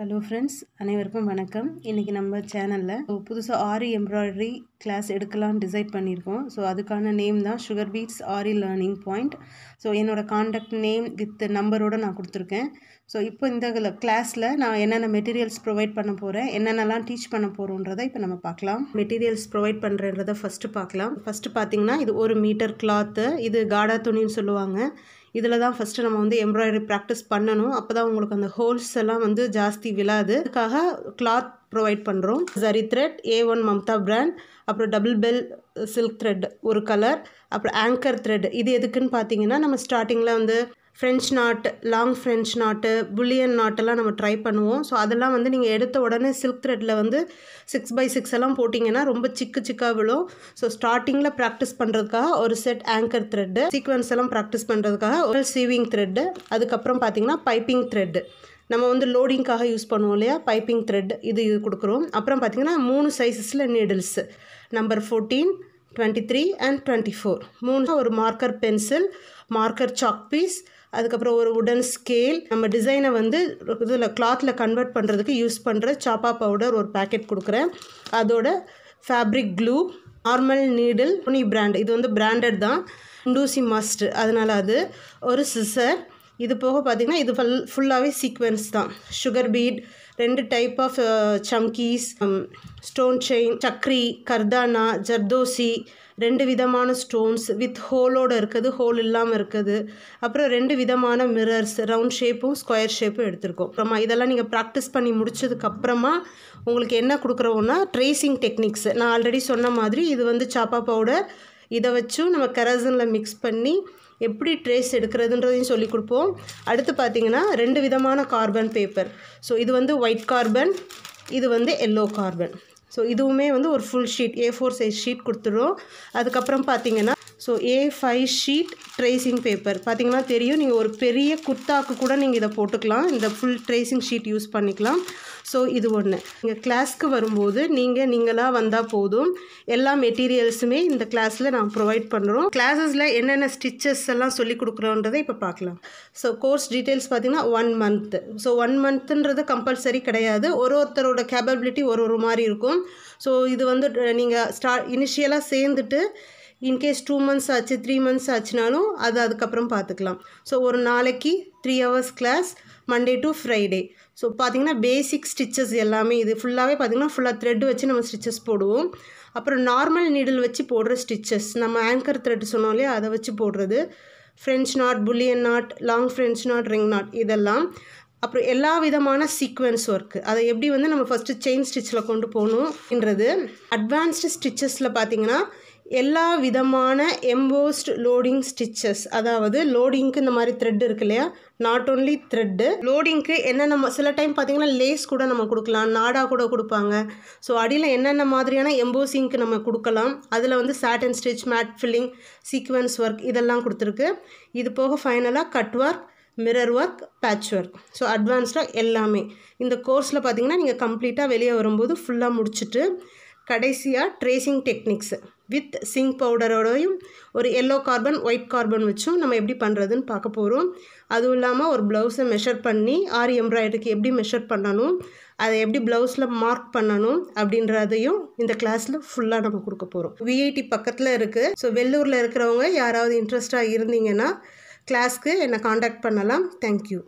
hello friends அனைவருக்கும் வணக்கம் இன்றைக்கி நம்ம சேனலில் புதுசாக ஆரி எம்ப்ராய்டரி கிளாஸ் எடுக்கலாம்னு டிசைட் பண்ணியிருக்கோம் ஸோ அதுக்கான நேம் தான் sugar beads aari learning point so என்னோடய காண்டாக்ட் நேம் வித் நம்பரோடு நான் கொடுத்துருக்கேன் ஸோ இப்போ இந்த கிளாஸில் நான் என்னென்ன மெட்டீரியல்ஸ் ப்ரொவைட் பண்ண போகிறேன் என்னென்னலாம் டீச் பண்ண போகிறோன்றதை இப்போ நம்ம பார்க்கலாம் மெட்டீரியல்ஸ் ப்ரொவைட் பண்ணுறன்றதை ஃபஸ்ட்டு பார்க்கலாம் ஃபஸ்ட்டு பார்த்தீங்கன்னா இது ஒரு மீட்டர் கிளாத்து இது காடா துணின்னு சொல்லுவாங்க இதில் தான் ஃபஸ்ட்டு நம்ம வந்து எம்ப்ராய்டரி ப்ராக்டிஸ் பண்ணணும் அப்போ தான் உங்களுக்கு அந்த ஹோல்ஸ் எல்லாம் வந்து ஜாஸ்தி விழாது அதுக்காக கிளாத் ப்ரொவைட் பண்ணுறோம் zari thread A one Mamta brand அப்புறம் டபுள் பெல் சில்க் த்ரெட் ஒரு கலர் அப்புறம் ஆங்கர் த்ரெட் இது எதுக்குன்னு பார்த்தீங்கன்னா நம்ம ஸ்டார்டிங்கில் வந்து French knot long French knot bullion நாட்டெல்லாம் நம்ம ட்ரை பண்ணுவோம் ஸோ அதெல்லாம் வந்து நீங்கள் எடுத்த உடனே சில்க் த்ரெட்டில் வந்து சிக்ஸ் பை சிக்ஸ் எல்லாம் போட்டிங்கன்னா ரொம்ப சிக்கு சிக்காக விழும் ஸோ ஸ்டார்டிங்கில் ப்ராக்டிஸ் பண்ணுறதுக்காக ஒரு செட் ஆங்கர் த்ரெட்டு சீக்வன்ஸ் எல்லாம் ப்ராக்டிஸ் பண்ணுறதுக்காக ஒரு சீவிங் த்ரெட்டு அதுக்கப்புறம் பார்த்தீங்கன்னா பைப்பிங் த்ரெட்டு நம்ம வந்து லோடிங்க்காக யூஸ் பண்ணுவோம் இல்லையா பைப்பிங் த்ரெட் இது இது கொடுக்குறோம் அப்புறம் பார்த்திங்கன்னா மூணு சைஸஸில் needles number fourteen twenty three and twenty four மூணு ஒரு marker pencil marker chalk piece அதுக்கப்புறம் ஒரு உடன் ஸ்கேல் நம்ம டிசைனை வந்து இதில் கிளாத்தில் கன்வெர்ட் பண்ணுறதுக்கு யூஸ் பண்ணுற சாப்பா பவுடர் ஒரு பேக்கெட் கொடுக்குறேன் அதோட ஃபேப்ரிக் க்ளூ நார்மல் நீடில் துணி பிராண்ட் இது வந்து பிராண்டட் தான் இண்டூசி மஸ்ட் அதனால் அது ஒரு சிசர் இது போக பார்த்திங்கன்னா இது ஃபுல் ஃபுல்லாகவே சீக்வென்ஸ் தான் சுகர் பீட் ரெண்டு டைப் ஆஃப் சம்கீஸ் ஸ்டோன் செயின் சக்ரி கர்தானா ஜர்தோசி ரெண்டு விதமான ஸ்டோன்ஸ் வித் ஹோலோடு இருக்குது ஹோல் இல்லாமல் இருக்குது அப்புறம் ரெண்டு விதமான மிரர்ஸ் ரவுண்ட் ஷேப்பும் ஸ்கொயர் ஷேப்பும் எடுத்திருக்கோம் அப்புறமா இதெல்லாம் நீங்கள் ப்ராக்டிஸ் பண்ணி முடிச்சதுக்கப்புறமா உங்களுக்கு என்ன கொடுக்குறோன்னா ட்ரேசிங் டெக்னிக்ஸ் நான் ஆல்ரெடி சொன்ன மாதிரி இது வந்து சாப்பா பவுடர் இதை வச்சும் நம்ம கரசனில் மிக்ஸ் பண்ணி எப்படி ட்ரேஸ் எடுக்கிறதுன்றதையும் சொல்லி கொடுப்போம் அடுத்து பார்த்திங்கன்னா ரெண்டு விதமான கார்பன் பேப்பர் ஸோ இது வந்து ஒயிட் கார்பன் இது வந்து எல்லோ கார்பன் ஸோ இதுவுமே வந்து ஒரு full sheet A four size sheet கொடுத்துரும் அதுக்கப்புறம் பார்த்தீங்கன்னா so A five sheet tracing paper பார்த்தீங்கன்னா தெரியும் நீங்கள் ஒரு பெரிய குர்த்தாக்கு கூட நீங்கள் இதை போட்டுக்கலாம் இந்த ஃபுல் ட்ரேசிங் ஷீட் யூஸ் பண்ணிக்கலாம் ஸோ இது ஒன்று இங்கே கிளாஸ்க்கு வரும்போது நீங்கள் நீங்களாக வந்தால் போதும் எல்லா மெட்டீரியல்ஸுமே இந்த கிளாஸில் நாங்கள் ப்ரொவைட் பண்ணுறோம் கிளாஸஸில் என்னென்ன ஸ்டிச்சஸ் எல்லாம் சொல்லி கொடுக்குறோன்றதை இப்போ பார்க்கலாம் ஸோ கோர்ஸ் டீட்டெயில்ஸ் பார்த்திங்கன்னா ஒன் மந்த்து ஸோ ஒன் மந்த்துன்றது கம்பல்சரி கிடையாது ஒரு ஒருத்தரோட கேபபிலிட்டி ஒரு ஒரு மாதிரி இருக்கும் ஸோ இது வந்து நீங்கள் ஸ்டா இனிஷியலாக சேர்ந்துட்டு இன்கேஸ் டூ மந்த்ஸ் ஆச்சு த்ரீ மந்த்ஸ் ஆச்சுனாலும் அது அதுக்கப்புறம் பார்த்துக்கலாம் ஸோ ஒரு நாளைக்கு three hours class Monday to Friday so பார்த்திங்கன்னா பேசிக் ஸ்டிச்சஸ் எல்லாமே இது ஃபுல்லாகவே பார்த்திங்கன்னா ஃபுல்லாக த்ரெட் வச்சு நம்ம ஸ்டிச்சஸ் போடுவோம் அப்புறம் நார்மல் நீடில் வச்சு போடுற ஸ்டிச்சஸ் நம்ம ஆங்கர் த்ரெட் சொன்னோம் இல்லையா அதை வச்சு போடுறது French knot bullion knot long French knot ring knot இதெல்லாம் அப்புறம் எல்லா விதமான சீக்வன்ஸ் ஒர்க்கு அதை எப்படி வந்து நம்ம ஃபஸ்ட்டு செயின் ஸ்டிச்சில் கொண்டு போகணும்ன்றது அட்வான்ஸ்டு ஸ்டிச்சஸில் பார்த்திங்கன்னா எல்லா விதமான எம்போஸ்ட் லோடிங் ஸ்டிச்சஸ் அதாவது லோடிங்க்கு இந்த மாதிரி த்ரெட் இருக்கு இல்லையா நாட் ஓன்லி த்ரெட்டு லோடிங்க்கு என்னென்ன சில டைம் பார்த்தீங்கன்னா லேஸ் கூட நம்ம கொடுக்கலாம் நாடா கூட கொடுப்பாங்க ஸோ அடியில் என்னென்ன மாதிரியான எம்போசிங்க்கு நம்ம கொடுக்கலாம் அதில் வந்து and stitch mat filling sequins work இதெல்லாம் கொடுத்துருக்கு இது போக ஃபைனலாக cut work mirror work patch work so அட்வான்ஸ்டாக எல்லாமே இந்த கோர்ஸில் பார்த்தீங்கன்னா நீங்கள் கம்ப்ளீட்டாக வெளியே வரும்போது ஃபுல்லாக முடிச்சுட்டு கடைசியாக ட்ரேசிங் டெக்னிக்ஸு வித் சிங்க் பவுடரோடையும் ஒரு எல்லோ கார்பன் ஒயிட் கார்பன் வச்சும் நம்ம எப்படி பண்ணுறதுன்னு பார்க்க போகிறோம் அதுவும் இல்லாமல் ஒரு ப்ளவுஸை மெஷர் பண்ணி ஆரி எம்ப்ராய்டரிக்கு எப்படி மெஷர் பண்ணணும் அதை எப்படி ப்ளவுஸில் மார்க் பண்ணணும் அப்படின்றதையும் இந்த கிளாஸில் ஃபுல்லாக நம்ம கொடுக்க போகிறோம் விஐடி பக்கத்தில் இருக்குது ஸோ வெள்ளூரில் இருக்கிறவங்க யாராவது இன்ட்ரெஸ்டாக இருந்தீங்கன்னா கிளாஸ்க்கு என்னை காண்டாக்ட் பண்ணலாம் தேங்க்யூ